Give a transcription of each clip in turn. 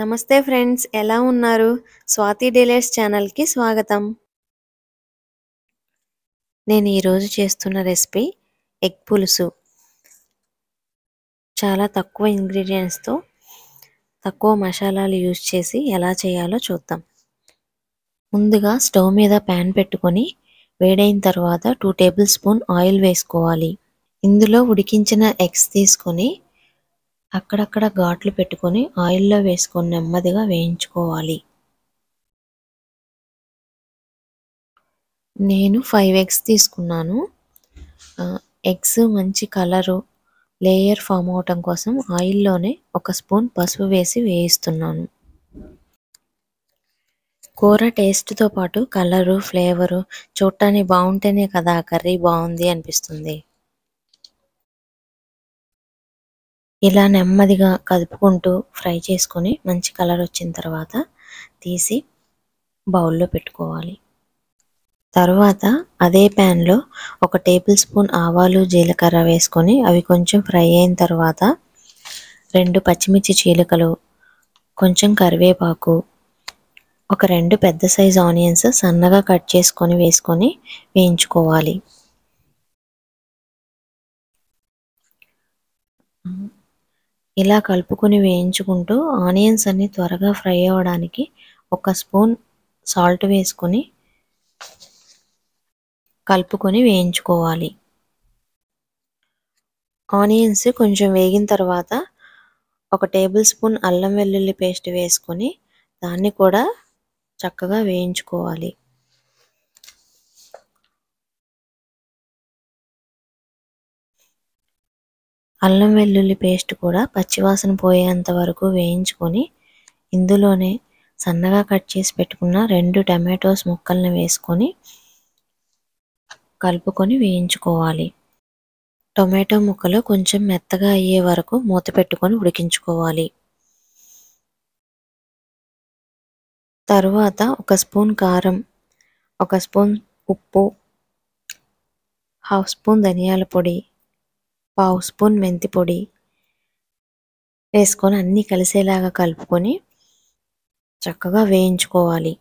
నమస్తే ఫ్రెండ్స్ ఎలా ఉన్నారు స్వాతి డీలర్స్ ఛానల్కి స్వాగతం నేను ఈరోజు చేస్తున్న రెసిపీ ఎగ్ పులుసు చాలా తక్కువ ఇంగ్రీడియంట్స్తో తక్కువ మసాలాలు యూజ్ చేసి ఎలా చేయాలో చూద్దాం ముందుగా స్టవ్ మీద ప్యాన్ పెట్టుకొని వేడైన తర్వాత టూ టేబుల్ స్పూన్ ఆయిల్ వేసుకోవాలి ఇందులో ఉడికించిన ఎగ్స్ తీసుకొని అక్కడక్కడ ఘాట్లు పెట్టుకొని ఆయిల్లో వేసుకొని నెమ్మదిగా వేయించుకోవాలి నేను ఫైవ్ ఎగ్స్ తీసుకున్నాను ఎగ్స్ మంచి కలరు లేయర్ ఫామ్ అవటం కోసం ఆయిల్లోనే ఒక స్పూన్ పసుపు వేసి వేయిస్తున్నాను కూర టేస్ట్తో పాటు కలరు ఫ్లేవరు చూడటానికి బాగుంటేనే కదా కర్రీ బాగుంది అనిపిస్తుంది ఇలా నెమ్మదిగా కదుపుకుంటూ ఫ్రై చేసుకొని మంచి కలర్ వచ్చిన తర్వాత తీసి బౌల్లో పెట్టుకోవాలి తర్వాత అదే ప్యాన్లో ఒక టేబుల్ స్పూన్ ఆవాలు జీలకర్ర వేసుకొని అవి కొంచెం ఫ్రై అయిన తర్వాత రెండు పచ్చిమిర్చి చీలకలు కొంచెం కరివేపాకు ఒక రెండు పెద్ద సైజు ఆనియన్స్ సన్నగా కట్ చేసుకొని వేసుకొని వేయించుకోవాలి ఇలా కలుపుకొని వేయించుకుంటూ ఆనియన్స్ అన్ని త్వరగా ఫ్రై అవ్వడానికి ఒక స్పూన్ సాల్ట్ వేసుకొని కలుపుకొని వేయించుకోవాలి ఆనియన్స్ కొంచెం వేగిన తర్వాత ఒక టేబుల్ స్పూన్ అల్లం వెల్లుల్లి పేస్ట్ వేసుకొని దాన్ని కూడా చక్కగా వేయించుకోవాలి అల్లం వెల్లుల్లి పేస్ట్ కూడా పచ్చివాసన పోయేంత వరకు వేయించుకొని ఇందులోనే సన్నగా కట్ చేసి పెట్టుకున్న రెండు టమాటోస్ ముక్కలను వేసుకొని కలుపుకొని వేయించుకోవాలి టొమాటో ముక్కలు కొంచెం మెత్తగా అయ్యే వరకు మూత పెట్టుకొని ఉడికించుకోవాలి తరువాత ఒక స్పూన్ కారం ఒక స్పూన్ ఉప్పు హాఫ్ స్పూన్ ధనియాల పొడి పావు స్పూన్ మెంతి పొడి వేసుకొని అన్నీ కలిసేలాగా కలుపుకొని చక్కగా వేయించుకోవాలి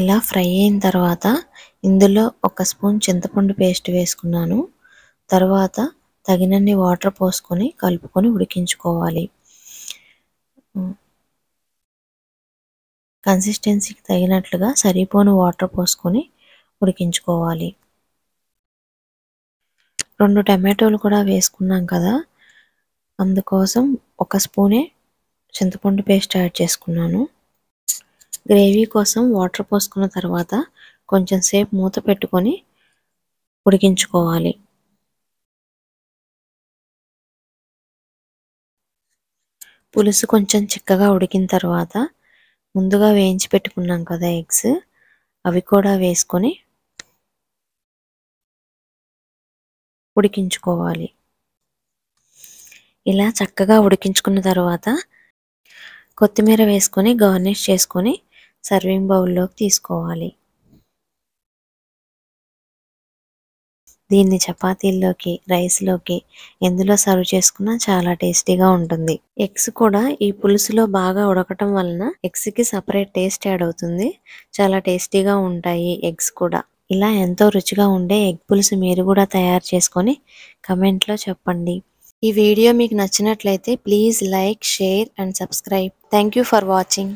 ఇలా ఫ్రై అయిన తర్వాత ఇందులో ఒక స్పూన్ చింతపండు పేస్ట్ వేసుకున్నాను తర్వాత తగినన్ని వాటర్ పోసుకొని కలుపుకొని ఉడికించుకోవాలి కన్సిస్టెన్సీకి తగినట్లుగా సరిపోని వాటర్ పోసుకొని ఉడికించుకోవాలి రెండు టమాటోలు కూడా వేసుకున్నాం కదా అందుకోసం ఒక స్పూనే చింతపండు పేస్ట్ యాడ్ చేసుకున్నాను గ్రేవీ కోసం వాటర్ పోసుకున్న తర్వాత కొంచెం సేపు మూత పెట్టుకొని ఉడికించుకోవాలి పులుసు కొంచెం చిక్కగా ఉడికిన తర్వాత ముందుగా వేయించి పెట్టుకున్నాం కదా ఎగ్స్ అవి కూడా వేసుకొని ఉడికించుకోవాలి ఇలా చక్కగా ఉడికించుకున్న తర్వాత కొత్తిమీర వేసుకొని గార్నిష్ చేసుకొని సర్వింగ్ బౌల్లోకి తీసుకోవాలి దీన్ని చపాతీల్లోకి రైస్లోకి ఎందులో సర్వ్ చేసుకున్నా చాలా టేస్టీగా ఉంటుంది ఎగ్స్ కూడా ఈ పులుసులో బాగా ఉడకటం వలన ఎగ్స్కి సపరేట్ టేస్ట్ యాడ్ అవుతుంది చాలా టేస్టీగా ఉంటాయి ఎగ్స్ కూడా ఇలా ఎంతో రుచిగా ఉండే ఎగ్ పులుసు మీరు కూడా తయారు చేసుకొని కమెంట్లో చెప్పండి ఈ వీడియో మీకు నచ్చినట్లయితే please like share and subscribe thank for watching